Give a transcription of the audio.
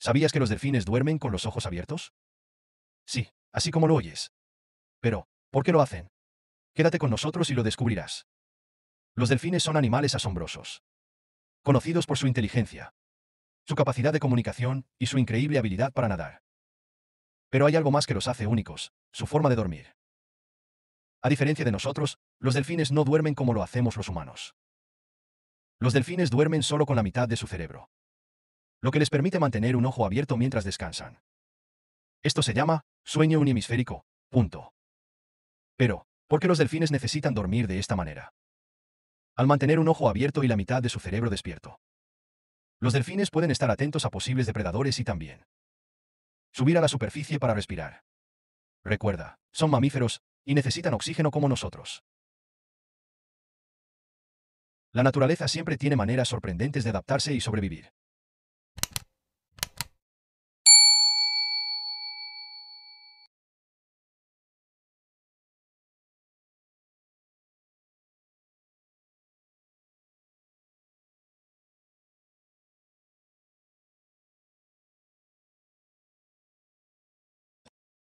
¿Sabías que los delfines duermen con los ojos abiertos? Sí, así como lo oyes. Pero, ¿por qué lo hacen? Quédate con nosotros y lo descubrirás. Los delfines son animales asombrosos. Conocidos por su inteligencia, su capacidad de comunicación y su increíble habilidad para nadar. Pero hay algo más que los hace únicos, su forma de dormir. A diferencia de nosotros, los delfines no duermen como lo hacemos los humanos. Los delfines duermen solo con la mitad de su cerebro lo que les permite mantener un ojo abierto mientras descansan. Esto se llama sueño unihemisférico. Punto. Pero, ¿por qué los delfines necesitan dormir de esta manera? Al mantener un ojo abierto y la mitad de su cerebro despierto. Los delfines pueden estar atentos a posibles depredadores y también subir a la superficie para respirar. Recuerda, son mamíferos y necesitan oxígeno como nosotros. La naturaleza siempre tiene maneras sorprendentes de adaptarse y sobrevivir.